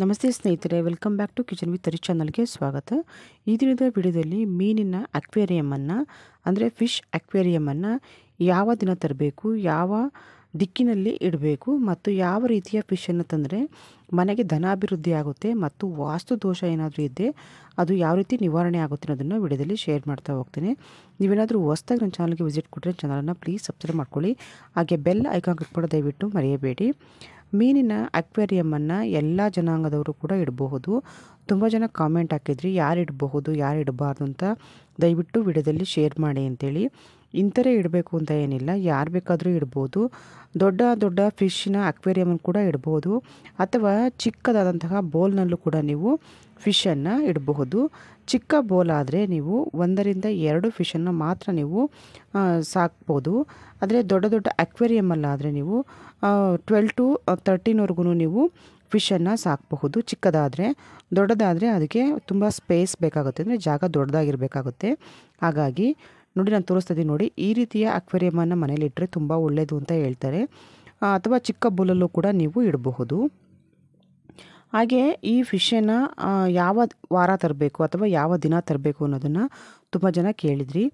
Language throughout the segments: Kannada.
ನಮಸ್ತೆ ಸ್ನೇಹಿತರೆ welcome back to kitchen with Tari ಚಾನಲ್ಗೆ ಸ್ವಾಗತ ಈ ದಿನದ ವಿಡಿಯೋದಲ್ಲಿ ಮೀನಿನ ಅಕ್ವೇರಿಯಮನ್ನು ಅಂದರೆ ಫಿಶ್ ಅಕ್ವೇರಿಯಮನ್ನು ಯಾವ ದಿನ ತರಬೇಕು ಯಾವ ದಿಕ್ಕಿನಲ್ಲಿ ಇಡಬೇಕು ಮತ್ತು ಯಾವ ರೀತಿಯ ಫಿಶನ್ನು ತಂದರೆ ಮನೆಗೆ ಧನಾಭಿವೃದ್ಧಿ ಆಗುತ್ತೆ ಮತ್ತು ವಾಸ್ತು ದೋಷ ಏನಾದರೂ ಇದ್ದೆ ಅದು ಯಾವ ರೀತಿ ನಿವಾರಣೆ ಆಗುತ್ತೆ ಅನ್ನೋದನ್ನು ವಿಡಿಯೋದಲ್ಲಿ ಶೇರ್ ಮಾಡ್ತಾ ಹೋಗ್ತೀನಿ ನೀವೇನಾದರೂ ಹೊಸ್ದಾಗಿ ನನ್ನ ಚಾನಲ್ಗೆ ವಿಸಿಟ್ ಕೊಟ್ಟರೆ ಚಾನಲನ್ನು ಪ್ಲೀಸ್ ಸಬ್ಸ್ಕ್ರೈಬ್ ಮಾಡ್ಕೊಳ್ಳಿ ಹಾಗೆ ಬೆಲ್ ಐಕಾನ್ ಕ್ಲಿಕ್ ಮಾಡೋ ದಯವಿಟ್ಟು ಮರೆಯಬೇಡಿ ಮೀನಿನ ಅಕ್ವೇರಿಯಂ ಅನ್ನು ಎಲ್ಲ ಜನಾಂಗದವರು ಕೂಡ ಇಡಬಹುದು ತುಂಬ ಜನ ಕಾಮೆಂಟ್ ಹಾಕಿದ್ರಿ ಯಾರು ಇಡಬಹುದು ಯಾರು ಇಡಬಾರ್ದು ಅಂತ ದಯವಿಟ್ಟು ವಿಡಿಯೋದಲ್ಲಿ ಶೇರ್ ಮಾಡಿ ಅಂತೇಳಿ ಇಂಥರೇ ಇಡಬೇಕು ಅಂತ ಏನಿಲ್ಲ ಯಾರು ಬೇಕಾದರೂ ಇಡ್ಬೋದು ದೊಡ್ಡ ದೊಡ್ಡ ಫಿಶ್ನ ಅಕ್ವೇರಿಯಮನ್ನು ಕೂಡ ಇಡ್ಬೋದು ಅಥವಾ ಚಿಕ್ಕದಾದಂತಹ ಬೋಲ್ನಲ್ಲೂ ಕೂಡ ನೀವು ಫಿಶನ್ನು ಇಡಬಹುದು ಚಿಕ್ಕ ಬೋಲ್ ಆದರೆ ನೀವು ಒಂದರಿಂದ ಎರಡು ಫಿಶನ್ನು ಮಾತ್ರ ನೀವು ಸಾಕ್ಬೋದು ಆದರೆ ದೊಡ್ಡ ದೊಡ್ಡ ಅಕ್ವೇರಿಯಮಲ್ಲಾದರೆ ನೀವು ಟ್ವೆಲ್ ಟು ತರ್ಟೀನ್ವರೆಗೂ ನೀವು ಫಿಶನ್ನು ಸಾಕಬಹುದು ಚಿಕ್ಕದಾದರೆ ದೊಡ್ಡದಾದರೆ ಅದಕ್ಕೆ ತುಂಬ ಸ್ಪೇಸ್ ಬೇಕಾಗುತ್ತೆ ಅಂದರೆ ಜಾಗ ದೊಡ್ಡದಾಗಿರಬೇಕಾಗುತ್ತೆ ಹಾಗಾಗಿ ನೋಡಿ ನಾನು ತೋರಿಸ್ತಾ ನೋಡಿ ಈ ರೀತಿಯ ಅಕ್ವೇರಿಯಮನ್ನು ಮನೇಲಿಟ್ಟರೆ ತುಂಬ ಒಳ್ಳೆಯದು ಅಂತ ಹೇಳ್ತಾರೆ ಅಥವಾ ಚಿಕ್ಕ ಬುಲಲ್ಲೂ ಕೂಡ ನೀವು ಇಡಬಹುದು ಹಾಗೆ ಈ ಫಿಶನ್ನು ಯಾವ ವಾರ ತರಬೇಕು ಅಥವಾ ಯಾವ ದಿನ ತರಬೇಕು ಅನ್ನೋದನ್ನು ತುಂಬ ಜನ ಕೇಳಿದ್ರಿ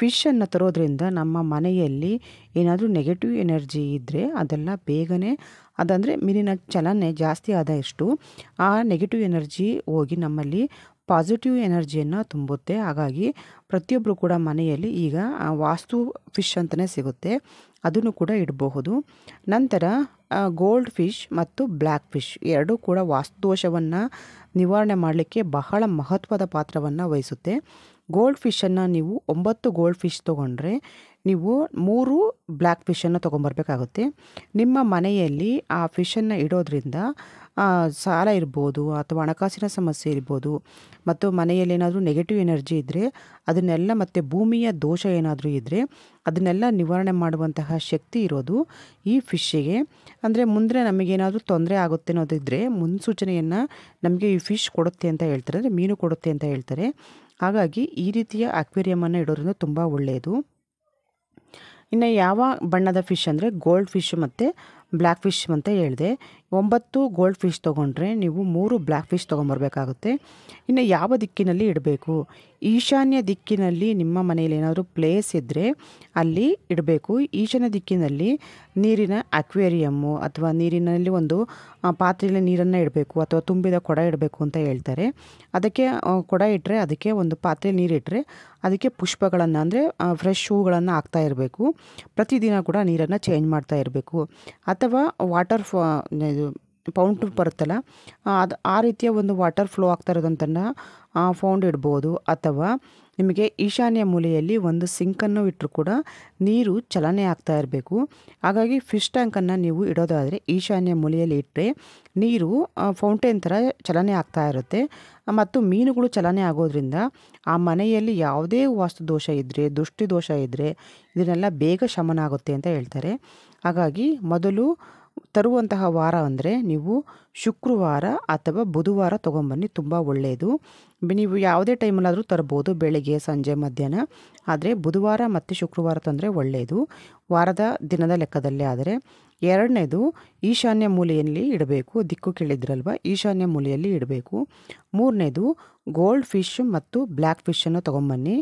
ಫಿಶನ್ನು ತರೋದ್ರಿಂದ ನಮ್ಮ ಮನೆಯಲ್ಲಿ ಏನಾದರೂ ನೆಗೆಟಿವ್ ಎನರ್ಜಿ ಇದ್ದರೆ ಅದೆಲ್ಲ ಬೇಗನೆ ಅದಂದರೆ ಮೀನಿನ ಚಲನೆ ಜಾಸ್ತಿ ಆದಷ್ಟು ಆ ನೆಗೆಟಿವ್ ಎನರ್ಜಿ ಹೋಗಿ ನಮ್ಮಲ್ಲಿ ಪಾಸಿಟಿವ್ ಎನರ್ಜಿಯನ್ನು ತುಂಬುತ್ತೆ ಹಾಗಾಗಿ ಪ್ರತಿಯೊಬ್ಬರು ಕೂಡ ಮನೆಯಲ್ಲಿ ಈಗ ವಾಸ್ತು ಫಿಶ್ ಅಂತಲೇ ಸಿಗುತ್ತೆ ಅದನ್ನು ಕೂಡ ಇಡಬಹುದು ನಂತರ ಗೋಲ್ಡ್ ಫಿಶ್ ಮತ್ತು ಬ್ಲ್ಯಾಕ್ ಫಿಶ್ ಎರಡೂ ಕೂಡ ವಾಸ್ತು ದೋಷವನ್ನು ನಿವಾರಣೆ ಮಾಡಲಿಕ್ಕೆ ಬಹಳ ಮಹತ್ವದ ಪಾತ್ರವನ್ನು ವಹಿಸುತ್ತೆ ಗೋಲ್ಡ್ ಫಿಶನ್ನು ನೀವು ಒಂಬತ್ತು ಗೋಲ್ಡ್ ಫಿಶ್ ತೊಗೊಂಡ್ರೆ ನೀವು ಮೂರು ಬ್ಲ್ಯಾಕ್ ಫಿಶನ್ನು ತೊಗೊಂಬರ್ಬೇಕಾಗುತ್ತೆ ನಿಮ್ಮ ಮನೆಯಲ್ಲಿ ಆ ಫಿಶನ್ನು ಇಡೋದ್ರಿಂದ ಸಾಲ ಇರ್ಬೋದು ಅಥವಾ ಹಣಕಾಸಿನ ಸಮಸ್ಯೆ ಇರ್ಬೋದು ಮತ್ತು ಮನೆಯಲ್ಲಿ ಏನಾದರೂ ನೆಗೆಟಿವ್ ಎನರ್ಜಿ ಇದ್ದರೆ ಅದನ್ನೆಲ್ಲ ಮತ್ತು ಭೂಮಿಯ ದೋಷ ಏನಾದರೂ ಇದ್ದರೆ ಅದನ್ನೆಲ್ಲ ನಿವಾರಣೆ ಮಾಡುವಂತಹ ಶಕ್ತಿ ಇರೋದು ಈ ಫಿಶ್ಶಿಗೆ ಅಂದರೆ ಮುಂದೆ ನಮಗೇನಾದರೂ ತೊಂದರೆ ಆಗುತ್ತೆ ಅನ್ನೋದಿದ್ದರೆ ಮುನ್ಸೂಚನೆಯನ್ನು ನಮಗೆ ಈ ಫಿಶ್ ಕೊಡುತ್ತೆ ಅಂತ ಹೇಳ್ತಾರೆ ಅಂದರೆ ಮೀನು ಕೊಡುತ್ತೆ ಅಂತ ಹೇಳ್ತಾರೆ ಹಾಗಾಗಿ ಈ ರೀತಿಯ ಆಕ್ವೇರಿಯಮನ್ನು ಇಡೋದ್ರಿಂದ ತುಂಬ ಒಳ್ಳೆಯದು ಇನ್ನು ಯಾವ ಬಣ್ಣದ ಫಿಶ್ ಅಂದರೆ ಗೋಲ್ಡ್ ಫಿಶ್ ಮತ್ತು ಬ್ಲ್ಯಾಕ್ ಫಿಶ್ ಅಂತ ಹೇಳಿದೆ ಒಂಬತ್ತು ಗೋಲ್ಡ್ ಫಿಶ್ ತೊಗೊಂಡ್ರೆ ನೀವು ಮೂರು ಬ್ಲ್ಯಾಕ್ ಫಿಶ್ ತೊಗೊಂಬರ್ಬೇಕಾಗುತ್ತೆ ಇನ್ನು ಯಾವ ದಿಕ್ಕಿನಲ್ಲಿ ಇಡಬೇಕು ಈಶಾನ್ಯ ದಿಕ್ಕಿನಲ್ಲಿ ನಿಮ್ಮ ಮನೆಯಲ್ಲಿ ಏನಾದರೂ ಪ್ಲೇಸ್ ಇದ್ದರೆ ಅಲ್ಲಿ ಇಡಬೇಕು ಈಶಾನ್ಯ ದಿಕ್ಕಿನಲ್ಲಿ ನೀರಿನ ಅಕ್ವೇರಿಯಮ್ಮು ಅಥವಾ ನೀರಿನಲ್ಲಿ ಒಂದು ಪಾತ್ರೆಯಲ್ಲಿ ನೀರನ್ನು ಇಡಬೇಕು ಅಥವಾ ತುಂಬಿದ ಕೊಡ ಇಡಬೇಕು ಅಂತ ಹೇಳ್ತಾರೆ ಅದಕ್ಕೆ ಕೊಡ ಇಟ್ಟರೆ ಅದಕ್ಕೆ ಒಂದು ಪಾತ್ರೆ ನೀರಿಟ್ಟರೆ ಅದಕ್ಕೆ ಪುಷ್ಪಗಳನ್ನು ಅಂದರೆ ಫ್ರೆಶ್ ಹೂಗಳನ್ನು ಹಾಕ್ತಾ ಇರಬೇಕು ಪ್ರತಿದಿನ ಕೂಡ ನೀರನ್ನು ಚೇಂಜ್ ಮಾಡ್ತಾ ಇರಬೇಕು ಅಥವಾ ಅಥವಾ ವಾಟರ್ ಫಾ ಇದು ಪೌಂಟ್ ಬರುತ್ತಲ್ಲ ಅದು ಆ ರೀತಿಯ ಒಂದು ವಾಟರ್ ಫ್ಲೋ ಆಗ್ತಾ ಇರೋದಂತನ್ನು ಫೌಂಡ್ ಇಡ್ಬೋದು ಅಥವಾ ನಿಮಗೆ ಈಶಾನ್ಯ ಮೂಲೆಯಲ್ಲಿ ಒಂದು ಸಿಂಕನ್ನು ಇಟ್ಟರು ಕೂಡ ನೀರು ಚಲನೆ ಆಗ್ತಾ ಇರಬೇಕು ಹಾಗಾಗಿ ಫಿಶ್ ಟ್ಯಾಂಕನ್ನು ನೀವು ಇಡೋದಾದರೆ ಈಶಾನ್ಯ ಮೂಲೆಯಲ್ಲಿ ಇಟ್ಟರೆ ನೀರು ಫೌಂಟೇನ್ ಥರ ಚಲನೆ ಆಗ್ತಾ ಇರುತ್ತೆ ಮತ್ತು ಮೀನುಗಳು ಚಲನೆ ಆಗೋದ್ರಿಂದ ಆ ಮನೆಯಲ್ಲಿ ಯಾವುದೇ ವಾಸ್ತು ದೋಷ ಇದ್ದರೆ ದೃಷ್ಟಿ ದೋಷ ಇದ್ದರೆ ಇದನ್ನೆಲ್ಲ ಬೇಗ ಶಮನ ಆಗುತ್ತೆ ಅಂತ ಹೇಳ್ತಾರೆ ಹಾಗಾಗಿ ಮೊದಲು ತರುವಂತಹ ವಾರ ಅಂದರೆ ನೀವು ಶುಕ್ರವಾರ ಅಥವಾ ಬುಧವಾರ ತೊಗೊಂಬನ್ನಿ ತುಂಬ ಒಳ್ಳೆಯದು ನೀವು ಯಾವುದೇ ಟೈಮಲ್ಲಾದರೂ ತರ್ಬೋದು ಬೆಳಿಗ್ಗೆ ಸಂಜೆ ಮಧ್ಯಾಹ್ನ ಆದರೆ ಬುಧವಾರ ಮತ್ತು ಶುಕ್ರವಾರ ತಂದರೆ ಒಳ್ಳೆಯದು ವಾರದ ದಿನದ ಲೆಕ್ಕದಲ್ಲೇ ಆದರೆ ಎರಡನೇದು ಈಶಾನ್ಯ ಮೂಲೆಯಲ್ಲಿ ಇಡಬೇಕು ದಿಕ್ಕು ಕೇಳಿದ್ರಲ್ವ ಈಶಾನ್ಯ ಮೂಲೆಯಲ್ಲಿ ಇಡಬೇಕು ಮೂರನೇದು ಗೋಲ್ಡ್ ಫಿಶ್ ಮತ್ತು ಬ್ಲ್ಯಾಕ್ ಫಿಶನ್ನು ತೊಗೊಂಬನ್ನಿ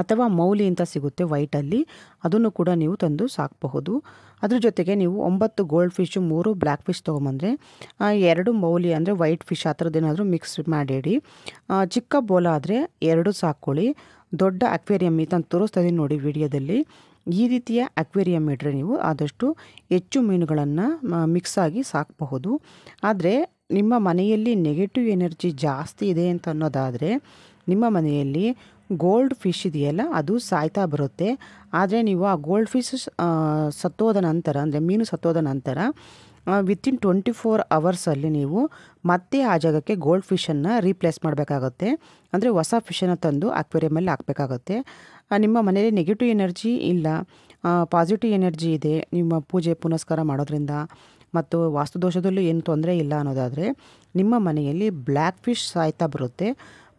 ಅಥವಾ ಮೌಲಿ ಅಂತ ಸಿಗುತ್ತೆ ವೈಟಲ್ಲಿ ಅದನ್ನು ಕೂಡ ನೀವು ತಂದು ಸಾಕಬಹುದು ಅದ್ರ ಜೊತೆಗೆ ನೀವು ಒಂಬತ್ತು ಗೋಲ್ಡ್ ಫಿಶ್ ಮೂರು ಬ್ಲ್ಯಾಕ್ ಫಿಶ್ ತೊಗೊಂಬಂದರೆ ಎರಡು ಮೌಲಿ ಅಂದರೆ ವೈಟ್ ಫಿಶ್ ಆ ಥರದ್ದೇನಾದರೂ ಮಿಕ್ಸ್ ಮಾಡಿಡಿ ಚಿಕ್ಕ ಬೋಲ ಆದರೆ ಎರಡು ಸಾಕೊಳ್ಳಿ ದೊಡ್ಡ ಅಕ್ವೇರಿಯಂ ಈ ತೋರಿಸ್ತಾ ತೋರಿಸ್ತದೆ ನೋಡಿ ವಿಡಿಯೋದಲ್ಲಿ ಈ ರೀತಿಯ ಅಕ್ವೇರಿಯಂ ಇಟ್ಟರೆ ನೀವು ಆದಷ್ಟು ಹೆಚ್ಚು ಮೀನುಗಳನ್ನು ಮಿಕ್ಸಾಗಿ ಸಾಕಬಹುದು ಆದರೆ ನಿಮ್ಮ ಮನೆಯಲ್ಲಿ ನೆಗೆಟಿವ್ ಎನರ್ಜಿ ಜಾಸ್ತಿ ಇದೆ ಅಂತ ಅನ್ನೋದಾದರೆ ನಿಮ್ಮ ಮನೆಯಲ್ಲಿ ಗೋಲ್ಡ್ ಫಿಶ್ ಇದೆಯಲ್ಲ ಅದು ಸಾಯ್ತಾ ಬರುತ್ತೆ ಆದರೆ ನೀವು ಆ ಗೋಲ್ಡ್ ಫಿಶ್ ಸತ್ತೋದ ನಂತರ ಅಂದರೆ ಮೀನು ಸತ್ತೋದ ನಂತರ ವಿತಿನ್ ಟ್ವೆಂಟಿ ಫೋರ್ ಅವರ್ಸಲ್ಲಿ ನೀವು ಮತ್ತೆ ಆ ಜಾಗಕ್ಕೆ ಗೋಲ್ಡ್ ಫಿಶನ್ನು ರೀಪ್ಲೇಸ್ ಮಾಡಬೇಕಾಗುತ್ತೆ ಅಂದರೆ ಹೊಸ ಫಿಶನ್ನು ತಂದು ಅಕ್ವೇರಿಯಮಲ್ಲಿ ಹಾಕಬೇಕಾಗುತ್ತೆ ನಿಮ್ಮ ಮನೆಯಲ್ಲಿ ನೆಗೆಟಿವ್ ಎನರ್ಜಿ ಇಲ್ಲ ಪಾಸಿಟಿವ್ ಎನರ್ಜಿ ಇದೆ ನಿಮ್ಮ ಪೂಜೆ ಪುನಸ್ಕಾರ ಮಾಡೋದ್ರಿಂದ ಮತ್ತು ವಾಸ್ತುದೋಷದಲ್ಲೂ ಏನು ತೊಂದರೆ ಇಲ್ಲ ಅನ್ನೋದಾದರೆ ನಿಮ್ಮ ಮನೆಯಲ್ಲಿ ಬ್ಲ್ಯಾಕ್ ಫಿಶ್ ಸಾಯ್ತಾ ಬರುತ್ತೆ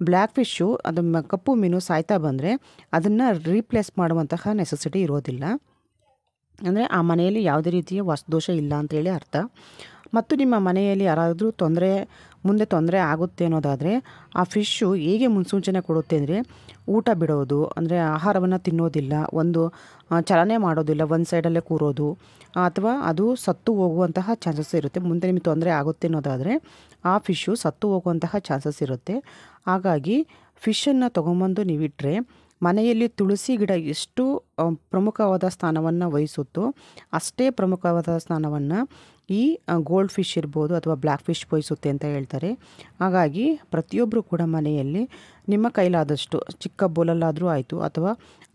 ಬ್ಲ್ಯಾಕ್ ಫಿಶ್ಶು ಅದು ಕಪ್ಪು ಮೀನು ಸಾಯ್ತಾ ಬಂದರೆ ಅದನ್ನು ರೀಪ್ಲೇಸ್ ಮಾಡುವಂತಹ ನೆಸೆಸಿಟಿ ಇರೋದಿಲ್ಲ ಅಂದರೆ ಆ ಮನೆಯಲ್ಲಿ ಯಾವುದೇ ರೀತಿಯ ವಾಸ್ತು ಇಲ್ಲ ಅಂತೇಳಿ ಅರ್ಥ ಮತ್ತು ನಿಮ್ಮ ಮನೆಯಲ್ಲಿ ಯಾರಾದರೂ ತೊಂದರೆ ಮುಂದೆ ತೊಂದರೆ ಆಗುತ್ತೆ ಅನ್ನೋದಾದರೆ ಆ ಫಿಶ್ಶು ಹೇಗೆ ಮುನ್ಸೂಚನೆ ಕೊಡುತ್ತೆ ಅಂದರೆ ಊಟ ಬಿಡೋದು ಅಂದರೆ ಆಹಾರವನ್ನು ತಿನ್ನೋದಿಲ್ಲ ಒಂದು ಚಲನೆ ಮಾಡೋದಿಲ್ಲ ಒಂದು ಸೈಡಲ್ಲೇ ಕೂರೋದು ಅಥವಾ ಅದು ಸತ್ತು ಹೋಗುವಂತಹ ಚಾನ್ಸಸ್ ಇರುತ್ತೆ ಮುಂದೆ ನಿಮಗೆ ತೊಂದರೆ ಆಗುತ್ತೆ ಅನ್ನೋದಾದರೆ ಆ ಫಿಶ್ಶು ಸತ್ತು ಹೋಗುವಂತಹ ಚಾನ್ಸಸ್ ಇರುತ್ತೆ ಹಾಗಾಗಿ ಫಿಶನ್ನು ತೊಗೊಂಬಂದು ನೀವಿಟ್ಟರೆ ಮನೆಯಲ್ಲಿ ತುಳಸಿ ಗಿಡ ಎಷ್ಟು ಪ್ರಮುಖವಾದ ಸ್ಥಾನವನ್ನು ವಹಿಸುತ್ತೋ ಅಷ್ಟೇ ಪ್ರಮುಖವಾದ ಸ್ಥಾನವನ್ನು ಈ ಗೋಲ್ಡ್ ಫಿಶ್ ಇರ್ಬೋದು ಅಥವಾ ಬ್ಲ್ಯಾಕ್ ಫಿಶ್ ಪೋಯಿಸುತ್ತೆ ಅಂತ ಹೇಳ್ತಾರೆ ಹಾಗಾಗಿ ಪ್ರತಿಯೊಬ್ಬರು ಕೂಡ ಮನೆಯಲ್ಲಿ ನಿಮ್ಮ ಕೈಲಾದಷ್ಟು ಚಿಕ್ಕ ಬೋಲಲ್ಲಾದರೂ ಆಯಿತು ಅಥವಾ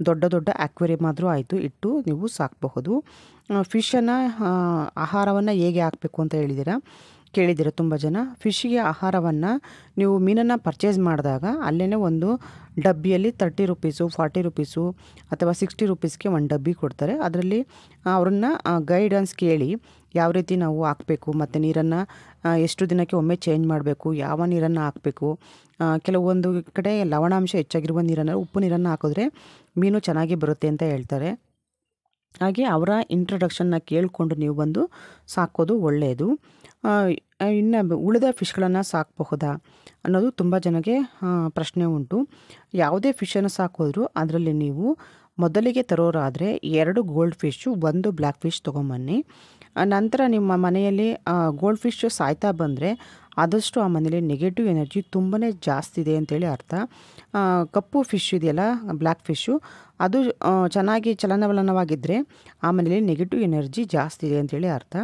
ದೊಡ್ಡ ದೊಡ್ಡ ಆಕ್ವೇರಿಯಮ್ ಆದರೂ ಆಯಿತು ಇಟ್ಟು ನೀವು ಸಾಕಬಹುದು ಫಿಶನ್ನು ಆಹಾರವನ್ನು ಹೇಗೆ ಹಾಕಬೇಕು ಅಂತ ಹೇಳಿದ್ದೀರಾ ಕೇಳಿದ್ದೀರಾ ತುಂಬ ಜನ ಫಿಶ್ಗೆ ಆಹಾರವನ್ನು ನೀವು ಮೀನನ್ನು ಪರ್ಚೇಸ್ ಮಾಡಿದಾಗ ಅಲ್ಲೇ ಒಂದು ಡಬ್ಬಿಯಲ್ಲಿ ತರ್ಟಿ ರುಪೀಸು ಫಾರ್ಟಿ ರುಪೀಸು ಅಥವಾ ಸಿಕ್ಸ್ಟಿ ರುಪೀಸ್ಗೆ ಒಂದು ಡಬ್ಬಿ ಕೊಡ್ತಾರೆ ಅದರಲ್ಲಿ ಅವ್ರನ್ನ ಗೈಡೆನ್ಸ್ ಕೇಳಿ ಯಾವ ರೀತಿ ನಾವು ಹಾಕಬೇಕು ಮತ್ತು ನೀರನ್ನು ಎಷ್ಟು ದಿನಕ್ಕೆ ಒಮ್ಮೆ ಚೇಂಜ್ ಮಾಡಬೇಕು ಯಾವ ನೀರನ್ನು ಹಾಕಬೇಕು ಕೆಲವೊಂದು ಕಡೆ ಲವಣಾಂಶ ಹೆಚ್ಚಾಗಿರುವ ನೀರನ್ನು ಉಪ್ಪು ನೀರನ್ನು ಹಾಕಿದ್ರೆ ಮೀನು ಚೆನ್ನಾಗಿ ಬರುತ್ತೆ ಅಂತ ಹೇಳ್ತಾರೆ ಹಾಗೆ ಅವರ ಇಂಟ್ರೊಡಕ್ಷನ್ನ ಕೇಳಿಕೊಂಡು ನೀವು ಬಂದು ಸಾಕೋದು ಒಳ್ಳೆಯದು ಇನ್ನು ಉಳಿದ ಫಿಶ್ಗಳನ್ನು ಸಾಕಬಹುದಾ ಅನ್ನೋದು ತುಂಬ ಜನಗೆ ಪ್ರಶ್ನೆ ಉಂಟು ಯಾವುದೇ ಫಿಶನ್ನು ಸಾಕೋದ್ರು ಅದರಲ್ಲಿ ನೀವು ಮೊದಲಿಗೆ ತರೋರಾದರೆ ಎರಡು ಗೋಲ್ಡ್ ಫಿಶ್ಶು ಒಂದು ಬ್ಲ್ಯಾಕ್ ಫಿಶ್ ತೊಗೊಂಬನ್ನಿ ನಂತರ ನಿಮ್ಮ ಮನೆಯಲ್ಲಿ ಗೋಲ್ಡ್ ಫಿಶ್ ಸಾಯ್ತಾ ಬಂದರೆ ಆದಷ್ಟು ಆ ಮನೇಲಿ ನೆಗೆಟಿವ್ ಎನರ್ಜಿ ತುಂಬಾ ಜಾಸ್ತಿ ಇದೆ ಅಂತೇಳಿ ಅರ್ಥ ಕಪ್ಪು ಫಿಶ್ ಇದೆಯಲ್ಲ ಬ್ಲ್ಯಾಕ್ ಫಿಶ್ಶು ಅದು ಚೆನ್ನಾಗಿ ಚಲನವಲನವಾಗಿದ್ದರೆ ಆ ಮನೇಲಿ ನೆಗೆಟಿವ್ ಎನರ್ಜಿ ಜಾಸ್ತಿ ಇದೆ ಅಂತೇಳಿ ಅರ್ಥ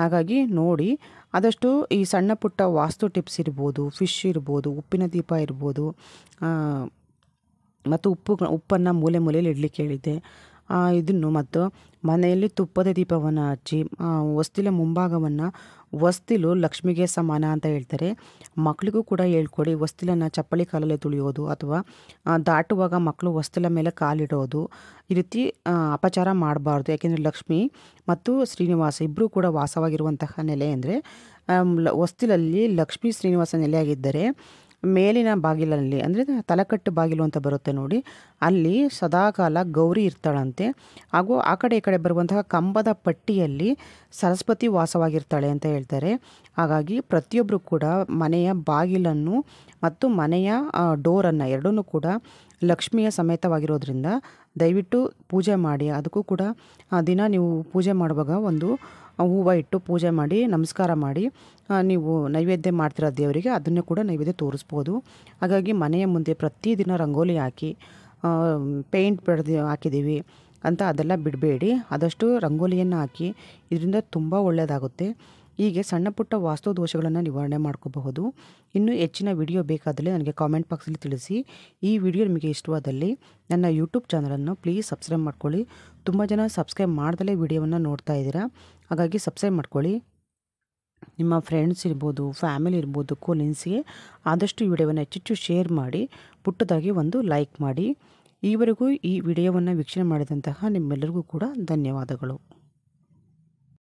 ಹಾಗಾಗಿ ನೋಡಿ ಆದಷ್ಟು ಈ ಸಣ್ಣ ಪುಟ್ಟ ವಾಸ್ತು ಟಿಪ್ಸ್ ಇರ್ಬೋದು ಫಿಶ್ ಇರ್ಬೋದು ಉಪ್ಪಿನ ದೀಪ ಇರ್ಬೋದು ಮತ್ತು ಉಪ್ಪು ಉಪ್ಪನ್ನು ಮೂಲೆ ಮೂಲೆಯಲ್ಲಿ ಇಡಲಿಕ್ಕೆ ಹೇಳಿದ್ದೆ ಇದನ್ನು ಮತ್ತು ಮನೆಯಲ್ಲಿ ತುಪ್ಪದ ದೀಪವನ್ನು ಹಚ್ಚಿ ವಸ್ತಿಲ ಮುಂಭಾಗವನ್ನು ವಸ್ತಿಲು ಲಕ್ಷ್ಮಿಗೆ ಸಮಾನ ಅಂತ ಹೇಳ್ತಾರೆ ಮಕ್ಕಳಿಗೂ ಕೂಡ ಹೇಳ್ಕೊಡಿ ವಸ್ತಿಲನ್ನು ಚಪ್ಪಲಿ ಕಾಲಲ್ಲಿ ತುಳಿಯೋದು ಅಥವಾ ದಾಟುವಾಗ ಮಕ್ಕಳು ವಸ್ತಿಲ ಮೇಲೆ ಕಾಲಿಡೋದು ಈ ರೀತಿ ಅಪಚಾರ ಮಾಡಬಾರ್ದು ಯಾಕೆಂದರೆ ಲಕ್ಷ್ಮಿ ಮತ್ತು ಶ್ರೀನಿವಾಸ ಇಬ್ಬರೂ ಕೂಡ ವಾಸವಾಗಿರುವಂತಹ ನೆಲೆ ಅಂದರೆ ವಸ್ತಿಲಲ್ಲಿ ಲಕ್ಷ್ಮಿ ಶ್ರೀನಿವಾಸ ನೆಲೆಯಾಗಿದ್ದರೆ ಮೇಲಿನ ಬಾಗಿಲಲ್ಲಿ ಅಂದರೆ ತಲೆಕಟ್ಟು ಬಾಗಿಲು ಅಂತ ಬರುತ್ತೆ ನೋಡಿ ಅಲ್ಲಿ ಸದಾಕಾಲ ಗೌರಿ ಇರ್ತಾಳಂತೆ ಹಾಗೂ ಆ ಕಡೆ ಈ ಕಡೆ ಬರುವಂತಹ ಕಂಬದ ಪಟ್ಟಿಯಲ್ಲಿ ಸರಸ್ವತಿ ವಾಸವಾಗಿರ್ತಾಳೆ ಅಂತ ಹೇಳ್ತಾರೆ ಹಾಗಾಗಿ ಪ್ರತಿಯೊಬ್ಬರು ಕೂಡ ಮನೆಯ ಬಾಗಿಲನ್ನು ಮತ್ತು ಮನೆಯ ಡೋರನ್ನು ಎರಡನ್ನೂ ಕೂಡ ಲಕ್ಷ್ಮಿಯ ಸಮೇತವಾಗಿರೋದ್ರಿಂದ ದಯವಿಟ್ಟು ಪೂಜೆ ಮಾಡಿ ಅದಕ್ಕೂ ಕೂಡ ಆ ದಿನ ನೀವು ಪೂಜೆ ಮಾಡುವಾಗ ಒಂದು ಹೂವು ಇಟ್ಟು ಪೂಜೆ ಮಾಡಿ ನಮಸ್ಕಾರ ಮಾಡಿ ನೀವು ನೈವೇದ್ಯ ಮಾಡ್ತಿರೋ ದೇವರಿಗೆ ಅದನ್ನು ಕೂಡ ನೈವೇದ್ಯ ತೋರಿಸ್ಬೋದು ಹಾಗಾಗಿ ಮನೆಯ ಮುಂದೆ ಪ್ರತಿದಿನ ರಂಗೋಲಿ ಹಾಕಿ ಪೇಂಟ್ ಬೆಳೆದು ಹಾಕಿದ್ದೀವಿ ಅಂತ ಅದೆಲ್ಲ ಬಿಡಬೇಡಿ ಆದಷ್ಟು ರಂಗೋಲಿಯನ್ನು ಹಾಕಿ ಇದರಿಂದ ತುಂಬ ಒಳ್ಳೆಯದಾಗುತ್ತೆ ಹೀಗೆ ಸಣ್ಣ ಪುಟ್ಟ ವಾಸ್ತು ದೋಷಗಳನ್ನು ನಿವಾರಣೆ ಮಾಡ್ಕೋಬಹುದು ಇನ್ನೂ ಹೆಚ್ಚಿನ ವಿಡಿಯೋ ಬೇಕಾದಲ್ಲಿ ನನಗೆ ಕಾಮೆಂಟ್ ಬಾಕ್ಸಲ್ಲಿ ತಿಳಿಸಿ ಈ ವಿಡಿಯೋ ನಿಮಗೆ ಇಷ್ಟವಾದಲ್ಲಿ ನನ್ನ ಯೂಟ್ಯೂಬ್ ಚಾನಲನ್ನು ಪ್ಲೀಸ್ ಸಬ್ಸ್ಕ್ರೈಬ್ ಮಾಡ್ಕೊಳ್ಳಿ ತುಂಬ ಜನ ಸಬ್ಸ್ಕ್ರೈಬ್ ಮಾಡ್ದಲೇ ವಿಡಿಯೋವನ್ನು ನೋಡ್ತಾ ಇದ್ದೀರಾ ಹಾಗಾಗಿ ಸಬ್ಸ್ಕ್ರೈಬ್ ಮಾಡ್ಕೊಳ್ಳಿ ನಿಮ್ಮ ಫ್ರೆಂಡ್ಸ್ ಇರ್ಬೋದು ಫ್ಯಾಮಿಲಿ ಇರ್ಬೋದು ಕೋಲಿನ್ಸ್ಗೆ ಆದಷ್ಟು ವಿಡಿಯೋವನ್ನು ಹೆಚ್ಚೆಚ್ಚು ಶೇರ್ ಮಾಡಿ ಪುಟ್ಟದಾಗಿ ಒಂದು ಲೈಕ್ ಮಾಡಿ ಈವರೆಗೂ ಈ ವಿಡಿಯೋವನ್ನು ವೀಕ್ಷಣೆ ಮಾಡಿದಂತಹ ನಿಮ್ಮೆಲ್ಲರಿಗೂ ಕೂಡ ಧನ್ಯವಾದಗಳು